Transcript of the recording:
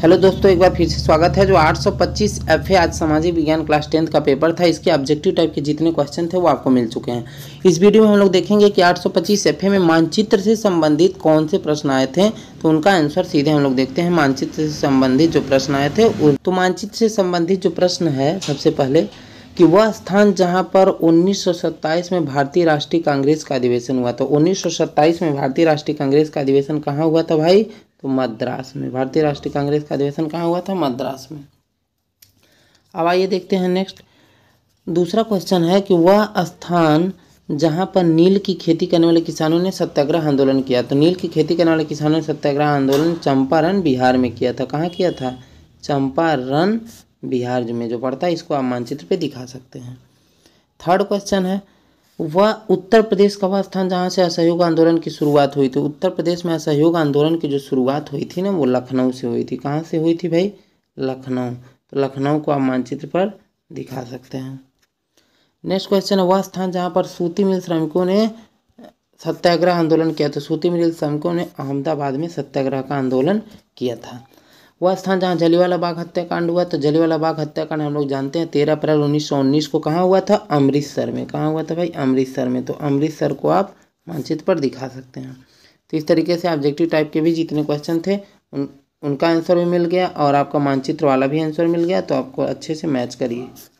hello दोस्तों एक बार फिर से स्वागत है जो 825 एफ आज सामाजिक विज्ञान क्लास टेंथ का पेपर था इसके ऑब्जेक्टिव टाइप के जितने क्वेश्चन थे वो आपको मिल चुके हैं इस वीडियो में हम लोग देखेंगे कि 825 एफ में मानचित्र से संबंधित कौन से प्रश्न आए थे तो उनका आंसर सीधे हम लोग देखते हैं मानचित्र से संबंधित जो प्रश्न आए थे तो मानचित्र से संबंधित जो प्रश्न है सबसे पहले कि वह स्थान जहाँ पर उन्नीस में भारतीय राष्ट्रीय कांग्रेस का अधिवेशन हुआ था तो उन्नीस में भारतीय राष्ट्रीय कांग्रेस का अधिवेशन कहाँ हुआ था भाई तो मद्रास में भारतीय राष्ट्रीय कांग्रेस का अधिवेशन कहाँ हुआ था मद्रास में अब आइए देखते हैं नेक्स्ट दूसरा क्वेश्चन है कि वह स्थान जहाँ पर नील की खेती करने वाले किसानों ने सत्याग्रह आंदोलन किया तो नील की खेती करने वाले किसानों ने सत्याग्रह आंदोलन चंपारण बिहार में किया था कहाँ किया था चंपारण बिहार में जो पड़ता है इसको आप मानचित्र पे दिखा सकते हैं थर्ड क्वेश्चन है वह उत्तर प्रदेश का वह स्थान जहाँ से असहयोग आंदोलन की शुरुआत हुई थी उत्तर प्रदेश में असहयोग आंदोलन की जो शुरुआत हुई थी ना वो लखनऊ से हुई थी कहाँ से हुई थी भाई लखनऊ तो लखनऊ को आप मानचित्र पर दिखा सकते हैं नेक्स्ट क्वेश्चन है वह स्थान जहाँ पर सूती मिल श्रमिकों ने सत्याग्रह आंदोलन किया था सूती मिल श्रमिकों ने अहमदाबाद में सत्याग्रह का आंदोलन किया था वह स्थान जहाँ जलीवाला बाग हत्याकांड हुआ तो जलीवाला बाग हत्याकांड हम लोग जानते हैं तेरह अप्रैल उन्नीस सौ उन्नीस को कहाँ हुआ था अमृतसर में कहाँ हुआ था भाई अमृतसर में तो अमृतसर को आप मानचित्र पर दिखा सकते हैं तो इस तरीके से ऑब्जेक्टिव टाइप के भी जितने क्वेश्चन थे उन उनका आंसर भी मिल गया और आपका मानचित्र वाला भी आंसर मिल गया तो आपको अच्छे से मैच करिए